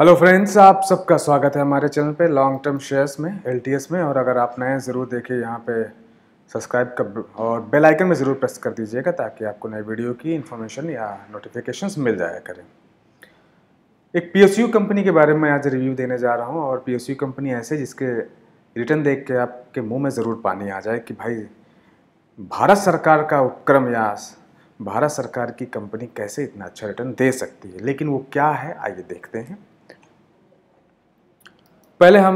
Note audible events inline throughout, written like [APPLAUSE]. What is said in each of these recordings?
Hello friends आप सबका स्वागत है हमारे चैनल पे लॉन्ग टर्म शेयर्स में एल में और अगर आप नए ज़रूर देखिए यहाँ पे सब्सक्राइब कर और बेल आइकन में ज़रूर प्रेस कर दीजिएगा ताकि आपको नए वीडियो की इन्फॉर्मेशन या नोटिफिकेशंस मिल जाया करें एक पी कंपनी के बारे में आज रिव्यू देने जा रहा हूँ और पी कंपनी ऐसे जिसके रिटर्न देख के आपके मुँह में ज़रूर पानी आ जाए कि भाई भारत सरकार का उपक्रम या भारत सरकार की कंपनी कैसे इतना अच्छा रिटर्न दे सकती है लेकिन वो क्या है आइए देखते हैं पहले हम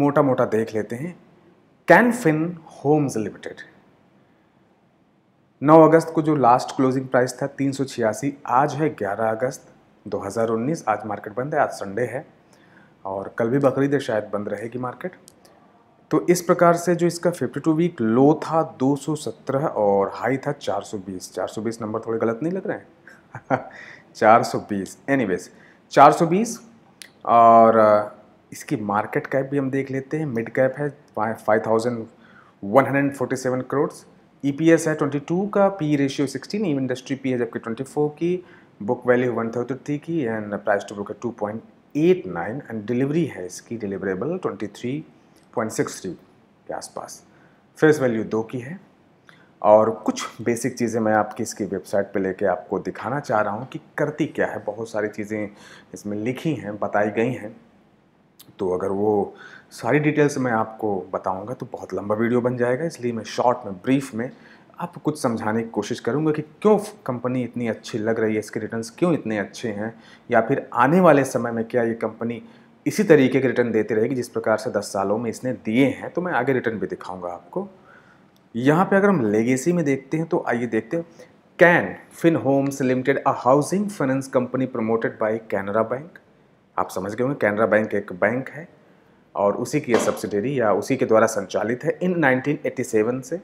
मोटा मोटा देख लेते हैं कैन फिन होम्स लिमिटेड 9 अगस्त को जो लास्ट क्लोजिंग प्राइस था तीन आज है 11 अगस्त 2019 आज मार्केट बंद है आज संडे है और कल भी बकरीद शायद बंद रहेगी मार्केट तो इस प्रकार से जो इसका 52 वीक लो था 217 और हाई था 420 420 नंबर थोड़े गलत नहीं लग रहे हैं 420 एनीवेज 420 और इसकी मार्केट कैप भी हम देख लेते हैं मिड कैप है five thousand one hundred forty seven crores E P S है ट्वेंटी टू का P ratio e sixteen E industry P है जबकि ट्वेंटी फोर की book value one thirty three की एंड प्राइस टू बुक है two point eight nine and delivery है इसकी deliverable twenty three point six three के आसपास फेस वैल्यू दो की है और कुछ बेसिक चीज़ें मैं आपकी इसकी वेबसाइट पे लेके आपको दिखाना चाह रहा हूँ कि करती क्या है बहुत सारी चीज़ें इसमें लिखी हैं बताई गई हैं तो अगर वो सारी डिटेल्स मैं आपको बताऊंगा तो बहुत लंबा वीडियो बन जाएगा इसलिए मैं शॉर्ट में ब्रीफ में आपको कुछ समझाने की कोशिश करूंगा कि क्यों कंपनी इतनी अच्छी लग रही है इसके रिटर्न्स क्यों इतने अच्छे हैं या फिर आने वाले समय में क्या ये कंपनी इसी तरीके के रिटर्न देती रहेगी जिस प्रकार से दस सालों में इसने दिए हैं तो मैं आगे रिटर्न भी दिखाऊँगा आपको यहाँ पर अगर हम लेगेसी में देखते हैं तो आइए देखते हैं Can Fin Homes Limited a housing finance company promoted by Canara bank आप समझ गए होंगे कैनरा बैंक एक बैंक है और उसी की सब्सिडरी या उसी के द्वारा संचालित है इन 1987 से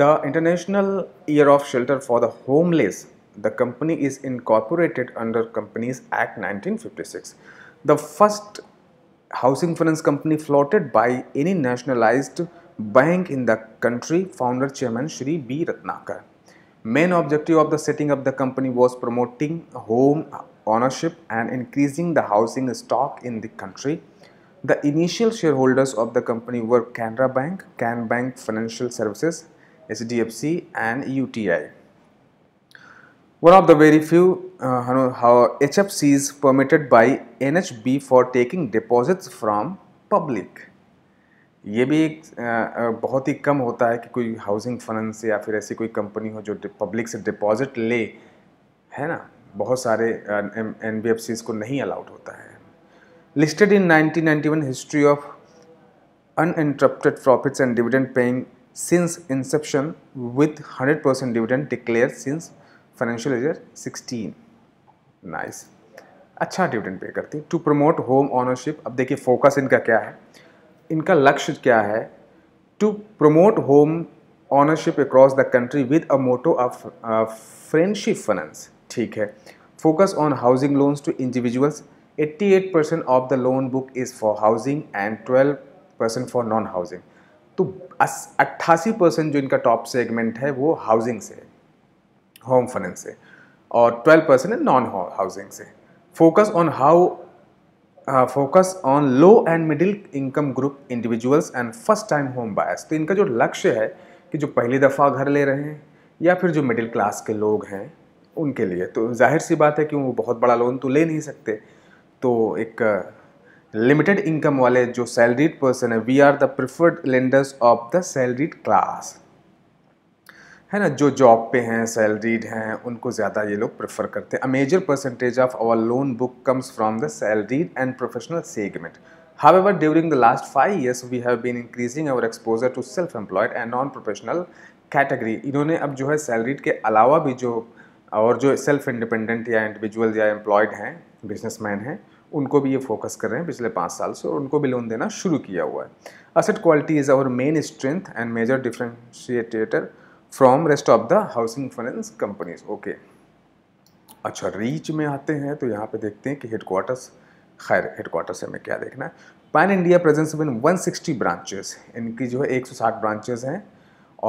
the international year of shelter for the homeless the company is incorporated under companies act 1956 the first housing finance company floated by any nationalized bank in the country founder chairman Shri B Ratnakar main objective of the setting of the company was promoting home ownership and increasing the housing stock in the country. The initial shareholders of the company were Canara Bank, Can Bank Financial Services, HDFC and UTI. One of the very few uh, HFCs permitted by NHB for taking deposits from public. ये भी एक uh, uh, बहुत ही कम होता है कि कोई housing finance या फिर ऐसी कोई कंपनी हो जो पब्लिक से डिपॉजिट ले है ना बहुत सारे एन को नहीं अलाउड होता है listed in 1991 history of uninterrupted profits and dividend paying since inception with 100% percent dividend declare since financial year 16 nice अच्छा डिविडेंड पे करती टू प्रमोट होम ऑनरशिप अब देखिए फोकस इनका क्या है इनका लक्ष्य क्या है to promote home ownership across the country with a motto of friendship finance ठीक है focus on housing loans to individuals 88 percent of the loan book is for housing and 12 percent for non housing तो अट्ठासी percent जो इनका top segment है वो housing से home finance से और 12 परसेंट नॉन हाउसिंग से focus on how focus on low and middle income group individuals and first time home buyers तो इनका जो लक्ष्य है कि जो पहली दफ़ा घर ले रहे हैं या फिर जो मिडिल क्लास के लोग हैं उनके लिए तो जाहिर सी बात है कि वो बहुत बड़ा लोन तो ले नहीं सकते तो एक लिमिटेड इनकम वाले जो सैलरीड पर्सन है we are the preferred lenders of the salaried class है ना जो जॉब पे हैं सैलरीड हैं उनको ज़्यादा ये लोग प्रेफर करते हैं a major percentage of our loan book comes from the salaried and professional segment However, during the last five years we have been increasing our exposure to self employed and non professional category इन्होंने अब जो है salaried के अलावा भी जो और जो सेल्फ इंडिपेंडेंट या इंडिविजुअल या एम्प्लॉयड हैं मैन हैं उनको भी ये फोकस कर रहे हैं पिछले पाँच साल से और उनको भी लोन देना शुरू किया हुआ है asset quality is our main strength and major differentiator from rest of the housing finance companies okay अच्छा रीच में आते हैं तो यहाँ पे देखते हैं कि हेडक्वार्टर्स खैर क्वार्टर्स हमें क्या देखना है pan India presence with 160 branches इनकी जो है 160 ब्रांचेस हैं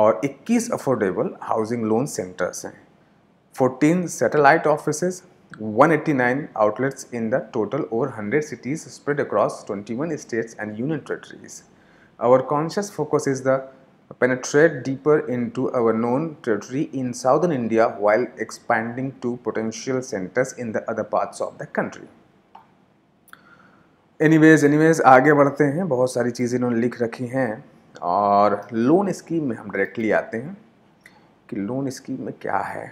और 21 अफोर्डेबल हाउसिंग लोन सेंटर्स हैं 14 satellite offices, 189 outlets in the total over 100 cities spread across 21 states and union territories. Our conscious focus is the penetrate deeper into our known territory in southern India while expanding to potential centers in the other parts of the country. Anyways anyways आगे बढ़ते हैं बहुत सारी चीज़ें इन्होंने लिख रखी हैं और लोन स्कीम में हम डायरेक्टली आते हैं कि लोन स्कीम में क्या है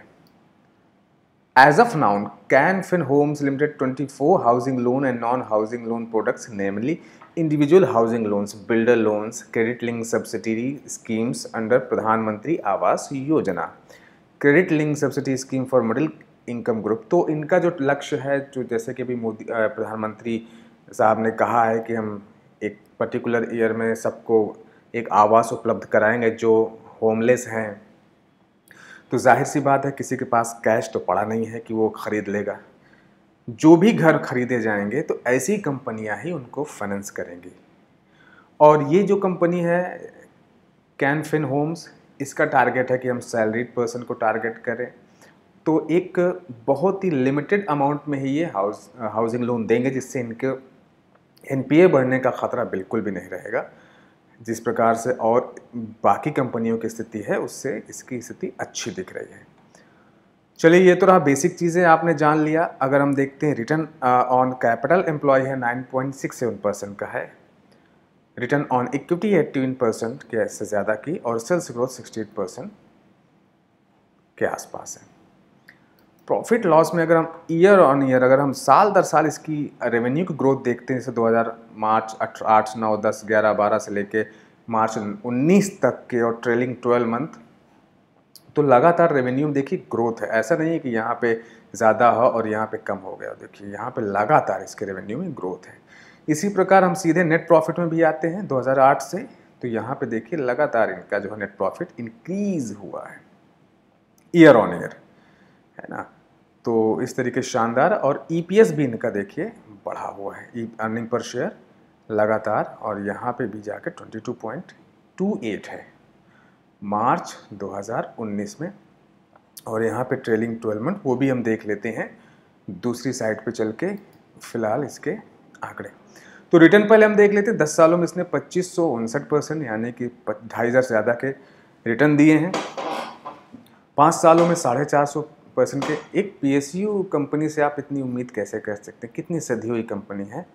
as of now Can Fin Homes Limited twenty four housing loan and non housing loan products namely individual housing loans builder loans credit link subsidy schemes under Pradhanmantri Awas Yojana credit link subsidy scheme for middle income group तो इनका जो लक्ष्य है जो जैसे कि अभी मोदी प्रधानमंत्री साहब ने कहा है कि हम एक पर्टिकुलर ईयर में सबको एक आवास उपलब्ध कराएंगे जो होमलेस हैं तो जाहिर सी बात है किसी के पास कैश तो पड़ा नहीं है कि वो ख़रीद लेगा जो भी घर खरीदे जाएंगे तो ऐसी कंपनियां ही उनको फाइनेंस करेंगी और ये जो कंपनी है कैन फिन होम्स इसका टारगेट है कि हम सैलरीड पर्सन को टारगेट करें तो एक बहुत ही लिमिटेड अमाउंट में ही ये हाउस हाउसिंग लोन देंगे जिससे इनके एन बढ़ने का ख़तरा बिल्कुल भी नहीं रहेगा जिस प्रकार से और बाकी कंपनियों की स्थिति है उससे इसकी स्थिति अच्छी दिख रही है चलिए ये तो रहा बेसिक चीज़ें आपने जान लिया अगर हम देखते हैं रिटर्न ऑन कैपिटल एम्प्लॉय है 9.67 परसेंट का है return on equity eighteen percent के से ज़्यादा की और सेल्स ग्रोथ 68 परसेंट के आसपास है प्रॉफिट लॉस में अगर हम ईयर ऑन ईयर अगर हम साल दर साल इसकी रेवेन्यू की ग्रोथ देखते हैं जैसे मार्च आठ नौ दस ग्यारह बारह से लेके मार्च उन्नीस तक के और ट्रेलिंग ट्वेल्व मंथ तो लगातार रेवेन्यू में देखिए ग्रोथ है ऐसा नहीं है कि यहाँ पे ज़्यादा हो और यहाँ पे कम हो गया देखिए यहाँ पे लगातार इसके रेवेन्यू में ग्रोथ है इसी प्रकार हम सीधे नेट प्रॉफिट में भी आते हैं 2008 से तो यहाँ पे देखिए लगातार इनका जो है नेट प्रॉफिट इंक्रीज हुआ है ईयर ऑन ईयर है ना तो इस तरीके शानदार और ईपीएस e भी इनका देखिए बढ़ा हुआ है अर्निंग पर शेयर लगातार और यहाँ पे भी जाके 22.28 है मार्च 2019 में और यहाँ पे ट्रेलिंग ट्वेल्व मंथ वो भी हम देख लेते हैं दूसरी साइड पे चल के फिलहाल इसके आंकड़े तो रिटर्न पहले हम देख लेते हैं दस सालों में इसने पच्चीस परसेंट यानी कि ढाई हज़ार से ज़्यादा के रिटर्न दिए हैं पाँच सालों में साढ़े चार सौ परसेंट के एक पीएसयू कंपनी से आप इतनी उम्मीद कैसे कर सकते हैं कितनी सदी हुई कंपनी है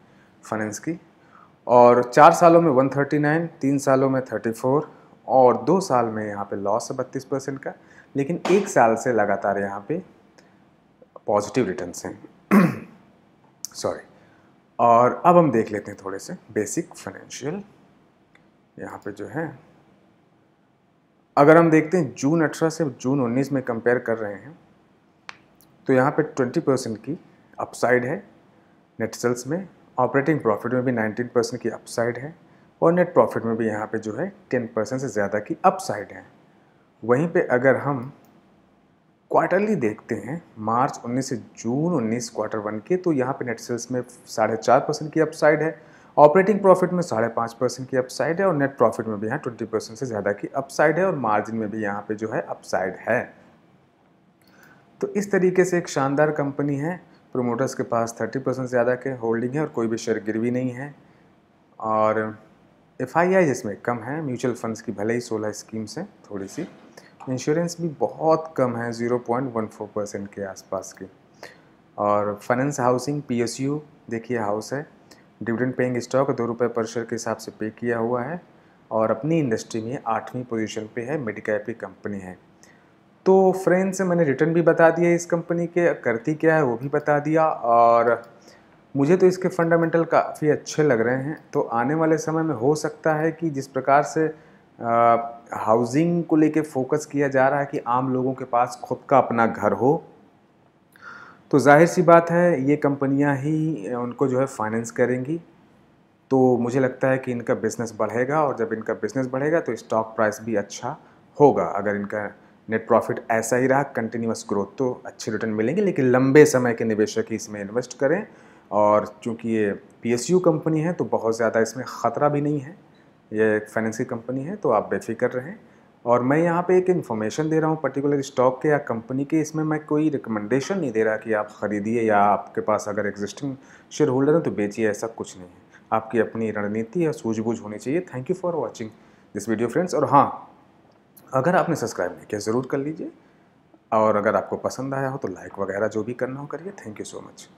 फाइनेंस की और चार सालों में 139, तीन सालों में 34 और दो साल में यहाँ पे लॉस है बत्तीस परसेंट का लेकिन एक साल से लगातार यहाँ पे पॉजिटिव रिटर्न हैं सॉरी [CLEARS THROAT] और अब हम देख लेते हैं थोड़े से बेसिक फाइनेंशियल यहाँ पे जो है अगर हम देखते हैं जून अठारह से जून उन्नीस में कंपेयर कर रहे हैं तो यहाँ पे ट्वेंटी परसेंट की अपसाइड है नेट सेल्स में ऑपरेटिंग प्रॉफिट में भी 19 परसेंट की अपसाइड है और नेट प्रॉफिट में भी यहाँ पे जो है 10 परसेंट से ज़्यादा की अपसाइड है वहीं पे अगर हम क्वार्टरली देखते हैं मार्च 19 से जून 19 क्वार्टर वन के तो यहाँ पे नेट सेल्स में साढ़े चार परसेंट की अपसाइड है ऑपरेटिंग प्रॉफिट में साढ़े पाँच परसेंट की अपसाइड है और नेट प्रॉफिट में भी यहाँ ट्वेंटी परसेंट से ज़्यादा की अपसाइड है और मार्जिन में भी यहाँ पे जो है अपसाइड है तो इस तरीके से एक शानदार कंपनी है प्रोमोटर्स के पास 30 परसेंट से ज़्यादा के होल्डिंग है और कोई भी शेयर गिरवी नहीं है और एफ जिसमें कम है म्यूचुअल फंड्स की भले ही सोलह स्कीम्स हैं थोड़ी सी इंश्योरेंस भी बहुत कम है 0.14 परसेंट के आसपास की और फाइनेंस हाउसिंग पी देखिए हाउस है डिविडेंड पेइंग स्टॉक दो रुपये पर शेयर के हिसाब से पे किया हुआ है और अपनी इंडस्ट्री में आठवीं पोजीशन पे है मिड कंपनी है तो फ्रेंड से मैंने रिटर्न भी बता दिया इस कंपनी के करती क्या है वो भी बता दिया और मुझे तो इसके फंडामेंटल काफ़ी अच्छे लग रहे हैं तो आने वाले समय में हो सकता है कि जिस प्रकार से आ, हाउसिंग को लेके फोकस किया जा रहा है कि आम लोगों के पास खुद का अपना घर हो तो जाहिर सी बात है ये कंपनियां ही उनको जो है फाइनेंस करेंगी तो मुझे लगता है कि इनका बिज़नेस बढ़ेगा और जब इनका बिज़नेस बढ़ेगा तो स्टॉक प्राइस भी अच्छा होगा अगर इनका नेट प्रॉफिट ऐसा ही रहा कंटिन्यूस ग्रोथ तो अच्छे रिटर्न मिलेंगे लेकिन लंबे समय के निवेशक ही इसमें इन्वेस्ट करें और चूँकि ये पी कंपनी है तो बहुत ज़्यादा इसमें ख़तरा भी नहीं है ये एक फाइनेंसी कंपनी है तो आप बेफिक्र रहें और मैं यहाँ पे एक इन्फॉर्मेशन दे रहा हूँ पर्टिकुलर स्टॉक के या कंपनी के इसमें मैं कोई रिकमेंडेशन नहीं दे रहा कि आप ख़रीदिए या आपके पास अगर एग्जिस्टिंग शेयर होल्डर हैं तो बेचिए ऐसा कुछ नहीं है आपकी अपनी रणनीति या सूझबूझ होनी चाहिए thank you for watching this video friends और हाँ अगर आपने सब्सक्राइब नहीं किया ज़रूर कर लीजिए और अगर आपको पसंद आया हो तो लाइक वगैरह जो भी करना हो करिए थैंक यू सो मच